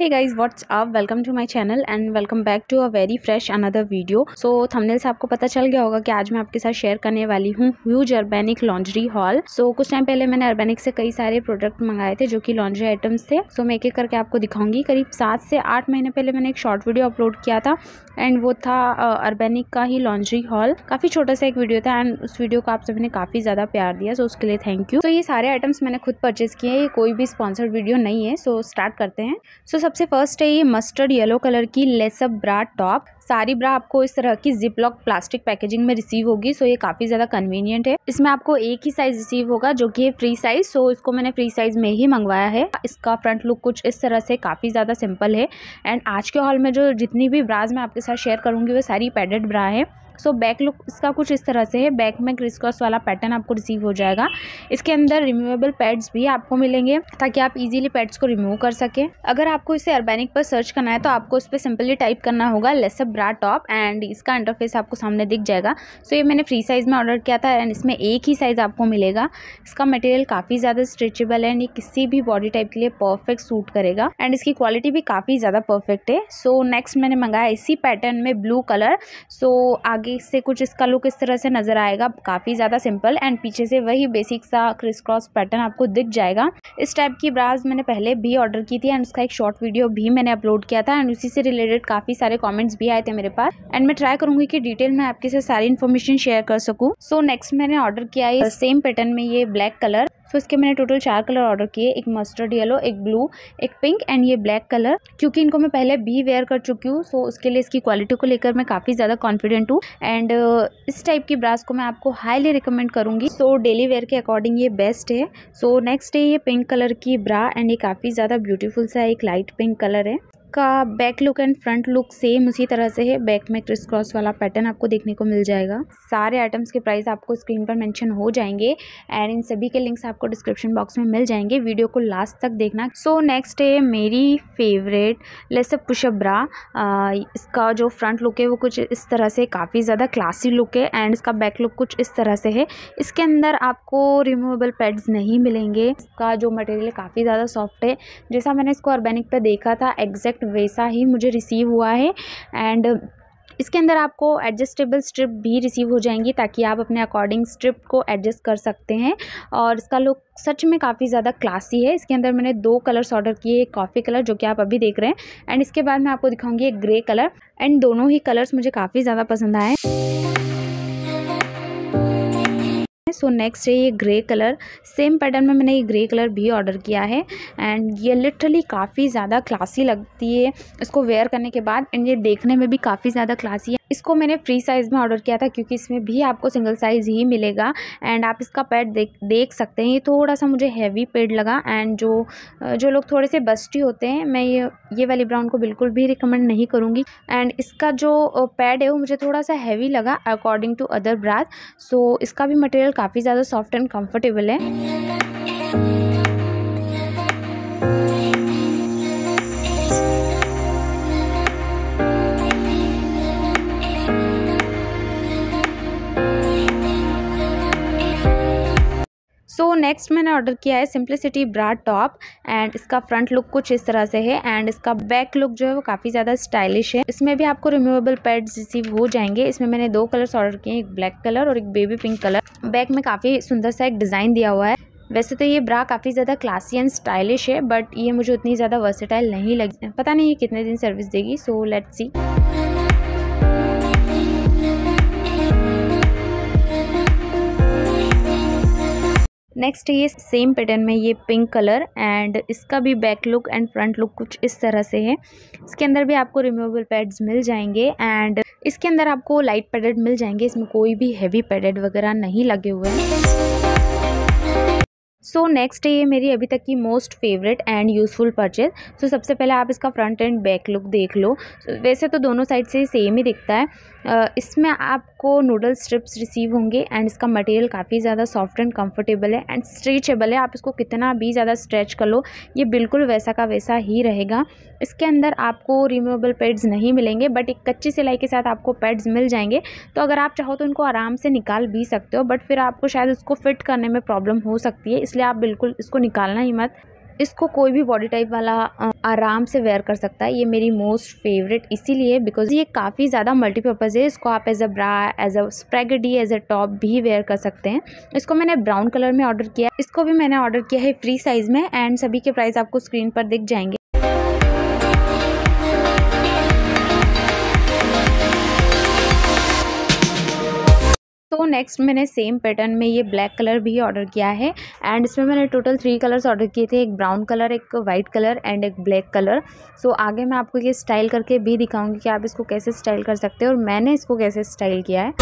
hey guys what's up welcome to my channel and welcome back to a very fresh another video so thumbnail से आपको पता चल गया होगा कि आज मैं आपके साथ शेयर करने वाली हूँ huge Urbanic laundry haul so कुछ टाइम पहले मैंने अर्बेनिक से कई सारे प्रोडक्ट मंगाए थे जो कि लॉन्ड्री आइटम्स थे सो so, मैं एक एक करके आपको दिखाऊंगी करीब सात से आठ महीने पहले मैंने एक शॉर्ट वीडियो अपलोड किया था एंड वो था अर्बेनिक का ही लॉन्ड्री हॉल काफ़ी छोटा सा एक वीडियो था एंड उस वीडियो को आप सभी ने काफ़ी ज़्यादा प्यार दिया सो so, उसके लिए थैंक यू तो so, ये सारे आइटम्स मैंने खुद परचेज किए हैं कोई भी स्पॉन्सर्ड वीडियो नहीं है सो स्टार्ट करते हैं सो so, सबसे फर्स्ट है ये मस्टर्ड येलो कलर की लेसअप ब्रा टॉप सारी ब्रा आपको इस तरह की जिप लॉक प्लास्टिक पैकेजिंग में रिसीव होगी सो ये काफी ज्यादा कन्वीनियंट है इसमें आपको एक ही साइज रिसीव होगा जो कि है फ्री साइज सो इसको मैंने फ्री साइज में ही मंगवाया है इसका फ्रंट लुक कुछ इस तरह से काफी ज्यादा सिंपल है एंड आज के हॉल में जो जितनी भी ब्राज मैं आपके साथ शेयर करूंगी वो सारी पैडेड ब्रा है सो बैक लुक इसका कुछ इस तरह से है बैक में क्रिस क्रॉस वाला पैटर्न आपको रिसीव हो जाएगा इसके अंदर रिमूवेबल पैड्स भी आपको मिलेंगे ताकि आप इजीली पैड्स को रिमूव कर सकें अगर आपको इसे अर्बेनिक पर सर्च करना है तो आपको इस पर सिंपली टाइप करना होगा लेसअप ब्रा टॉप एंड इसका इंटरफेस आपको सामने दिख जाएगा सो ये मैंने फ्री साइज़ में ऑर्डर किया था एंड इसमें एक ही साइज़ आपको मिलेगा इसका मटेरियल काफ़ी ज़्यादा स्ट्रेचेबल है एंड ये किसी भी बॉडी टाइप के लिए परफेक्ट सूट करेगा एंड इसकी क्वालिटी भी काफ़ी ज़्यादा परफेक्ट है सो नेक्स्ट मैंने मंगाया इसी पैटर्न में ब्लू कलर सो आगे आगे से कुछ इसका लुक इस तरह से नज़र आएगा काफ़ी ज़्यादा सिंपल एंड पीछे से वही बेसिक सा क्रिस क्रॉस पैटर्न आपको दिख जाएगा इस टाइप की ब्राज मैंने पहले भी ऑर्डर की थी एंड उसका एक शॉर्ट वीडियो भी मैंने अपलोड किया था एंड उसी से रिलेटेड काफ़ी सारे कॉमेंट्स भी आए थे मेरे पास एंड मैं ट्राई करूँगी कि डिटेल में आपके साथ सारी इन्फॉर्मेशन शेयर कर सकूँ सो नेक्स्ट मैंने ऑर्डर किया है सेम पैटर्न में ये ब्लैक कलर सो इसके मैंने टोटल चार कलर ऑर्डर किए एक मस्टर्ड येलो एक ब्लू एक पिंक एंड ये ब्लैक कलर क्योंकि इनको मैं पहले भी वेयर कर चुकी हूँ सो उसके लिए इसकी क्वालिटी को लेकर मैं काफ़ी ज़्यादा कॉन्फिडेंट हूँ एंड uh, इस टाइप की ब्रास को मैं आपको हाईली रिकमेंड करूँगी सो डेली वेयर के अकॉर्डिंग ये बेस्ट है सो नेक्स्ट है ये पिंक कलर की ब्रा एंड ये काफ़ी ज़्यादा ब्यूटीफुल सा एक लाइट पिंक कलर है का back look and front look same उसी तरह से है बैक में क्रिस क्रॉस वाला पैटर्न आपको देखने को मिल जाएगा सारे आइटम्स के प्राइस आपको स्क्रीन पर मेंशन हो जाएंगे एंड इन सभी के लिंक्स आपको डिस्क्रिप्शन बॉक्स में मिल जाएंगे वीडियो को लास्ट तक देखना सो नेक्स्ट है मेरी फेवरेट लेस पुशअप ब्रा इसका जो फ्रंट लुक है वो कुछ इस तरह से काफ़ी ज़्यादा क्लासी लुक है एंड इसका बैक लुक कुछ इस तरह से है इसके अंदर आपको रिमूवेबल पैड्स नहीं मिलेंगे इसका जो मटेरियल काफ़ी ज़्यादा सॉफ्ट है जैसा मैंने इसको ऑर्गेनिक पर देखा था एग्जैक्ट एग्जैक्ट वैसा ही मुझे रिसीव हुआ है एंड इसके अंदर आपको एडजस्टेबल स्ट्रिप भी रिसीव हो जाएंगी ताकि आप अपने अकॉर्डिंग स्ट्रिप को एडजस्ट कर सकते हैं और इसका लुक सच में काफ़ी ज़्यादा क्लासी है इसके अंदर मैंने दो कलर्स ऑर्डर किए एक कॉफ़ी कलर जो कि आप अभी देख रहे हैं एंड इसके बाद मैं आपको दिखाऊंगी एक ग्रे कलर एंड दोनों ही कलर्स मुझे काफ़ी ज़्यादा पसंद आए है सो नेक्स्ट है ये ग्रे कलर सेम पैटर्न में मैंने ये ग्रे कलर भी ऑर्डर किया है एंड ये लिटरली काफ़ी ज़्यादा क्लासी लगती है इसको वेयर करने के बाद एंड ये देखने में भी काफ़ी ज़्यादा क्लासी है इसको मैंने फ्री साइज़ में ऑर्डर किया था क्योंकि इसमें भी आपको सिंगल साइज़ ही मिलेगा एंड आप इसका पैड देख देख सकते हैं ये थोड़ा सा मुझे हैवी पेड लगा एंड जो जो लोग थोड़े से बस्टी होते हैं मैं ये ये वाली ब्राउन को बिल्कुल भी रिकमेंड नहीं करूँगी एंड इसका जो पैड है वो मुझे थोड़ा सा हैवी लगा according to other bras so इसका भी मटेरियल काफ़ी ज़्यादा सॉफ्ट एंड कंफर्टेबल है सो नेक्स्ट मैंने ऑर्डर किया है सिंप्लिसिटी ब्रा टॉप एंड इसका फ्रंट लुक कुछ इस तरह से है एंड इसका बैक लुक जो है वो काफ़ी ज़्यादा स्टाइलिश है इसमें भी आपको रिमूवेबल पैड्स रिसीव हो जाएंगे इसमें मैंने दो कलर्स ऑर्डर किए हैं एक ब्लैक कलर और एक बेबी पिंक कलर बैक में काफ़ी सुंदर सा एक डिज़ाइन दिया हुआ है वैसे तो ये ब्रा काफ़ी ज़्यादा क्लासी एंड स्टाइलिश है बट ये मुझे उतनी ज़्यादा वर्सेटाइल नहीं लगी पता नहीं ये कितने दिन सर्विस देगी सो लेट्स सी नेक्स्ट ये सेम पैटर्न में ये पिंक कलर एंड इसका भी back look and front look कुछ इस तरह से है इसके अंदर भी आपको रिमूवेबल पैड्स मिल जाएंगे एंड इसके अंदर आपको लाइट पैडेड मिल जाएंगे इसमें कोई भी हैवी पैडेड वगैरह नहीं लगे हुए हैं सो नेक्स्ट है ये मेरी अभी तक की most favourite and useful purchase so सबसे पहले आप इसका फ्रंट एंड बैक लुक देख लो so, वैसे तो दोनों साइड से सेम ही दिखता है uh, इसमें आपको नूडल स्ट्रिप्स रिसीव होंगे एंड इसका मटेरियल काफ़ी ज़्यादा सॉफ्ट एंड कंफर्टेबल है एंड स्ट्रेचेबल है आप इसको कितना भी ज़्यादा स्ट्रेच कर लो ये बिल्कुल वैसा का वैसा ही रहेगा इसके अंदर आपको रिमूवेबल पैड्स नहीं मिलेंगे बट एक कच्ची सिलाई के साथ आपको पैड्स मिल जाएंगे तो अगर आप चाहो तो उनको आराम से निकाल भी सकते हो बट फिर आपको शायद उसको फिट करने में प्रॉब्लम हो सकती है इसलिए आप बिल्कुल इसको निकालना ही मत इसको कोई भी बॉडी टाइप वाला आराम से वेयर कर सकता है ये मेरी मोस्ट फेवरेट इसीलिए बिकॉज ये काफ़ी ज़्यादा मल्टीपर्पज़ है इसको आप as a bra as a spaghetti as a top भी वेयर कर सकते हैं इसको मैंने ब्राउन कलर में ऑर्डर किया इसको भी मैंने ऑर्डर किया है फ्री साइज़ में एंड सभी के प्राइस आपको स्क्रीन पर दिख जाएंगे नेक्स्ट तो मैंने सेम पैटर्न में ये ब्लैक कलर भी ऑर्डर किया है एंड इसमें मैंने टोटल थ्री कलर्स ऑर्डर किए थे एक ब्राउन कलर एक वाइट कलर एंड एक ब्लैक कलर सो so, आगे मैं आपको ये स्टाइल करके भी दिखाऊंगी कि आप इसको कैसे स्टाइल कर सकते हैं और मैंने इसको कैसे स्टाइल किया है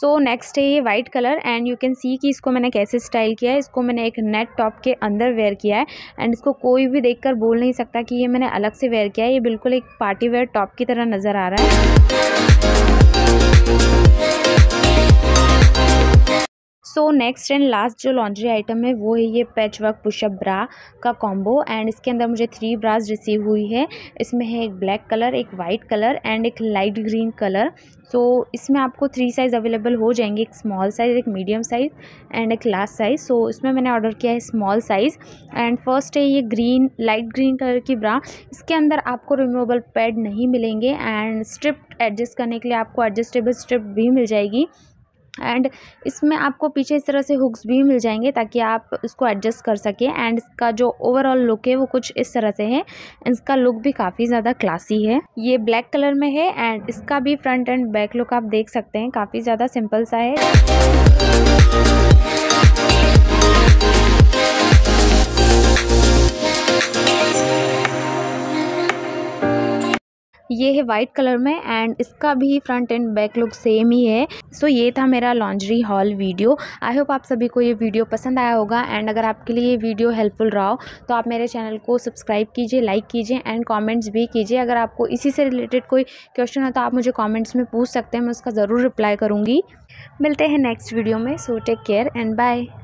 सो नेक्स्ट है ये white colour and you can see कि इसको मैंने कैसे स्टाइल किया है इसको मैंने एक नेट टॉप के अंदर वेयर किया है एंड इसको कोई भी देखकर बोल नहीं सकता कि ये मैंने अलग से वेयर किया है ये बिल्कुल एक पार्टी वेयर टॉप की तरह नज़र आ रहा है सो नेक्स्ट एंड लास्ट जो लॉन्ड्री आइटम है वो है ये पैच वर्क पुशअप ब्रा का कॉम्बो एंड इसके अंदर मुझे थ्री ब्रास रिसीव हुई है इसमें है एक ब्लैक कलर एक वाइट कलर एंड एक लाइट ग्रीन कलर सो इसमें आपको थ्री साइज़ अवेलेबल हो जाएंगे एक स्मॉल साइज़ एक मीडियम साइज़ एंड एक लार्ज साइज़ सो इसमें मैंने ऑर्डर किया है स्मॉल साइज़ एंड फर्स्ट है ये ग्रीन लाइट ग्रीन कलर की ब्रा इसके अंदर आपको रिमूवेबल पैड नहीं मिलेंगे एंड स्ट्रिप एडजस्ट करने के लिए आपको एडजस्टेबल स्ट्रिप भी मिल जाएगी एंड इसमें आपको पीछे इस तरह से हुक्स भी मिल जाएंगे ताकि आप इसको एडजस्ट कर सकें एंड इसका जो ओवरऑल लुक है वो कुछ इस तरह से है इसका लुक भी काफ़ी ज़्यादा क्लासी है ये ब्लैक कलर में है एंड इसका भी फ्रंट एंड बैक लुक आप देख सकते हैं काफ़ी ज़्यादा सिंपल सा है ये है वाइट कलर में एंड इसका भी front and back look same ही है सो so, ये था मेरा laundry haul video I hope आप सभी को ये वीडियो पसंद आया होगा एंड अगर आपके लिए ये वीडियो हेल्पफुल रहा हो तो आप मेरे चैनल को सब्सक्राइब कीजिए लाइक कीजिए एंड कॉमेंट्स भी कीजिए अगर आपको इसी से रिलेटेड कोई क्वेश्चन हो तो आप मुझे कॉमेंट्स में पूछ सकते हैं मैं उसका ज़रूर रिप्लाई करूँगी मिलते हैं नेक्स्ट वीडियो में so take care and bye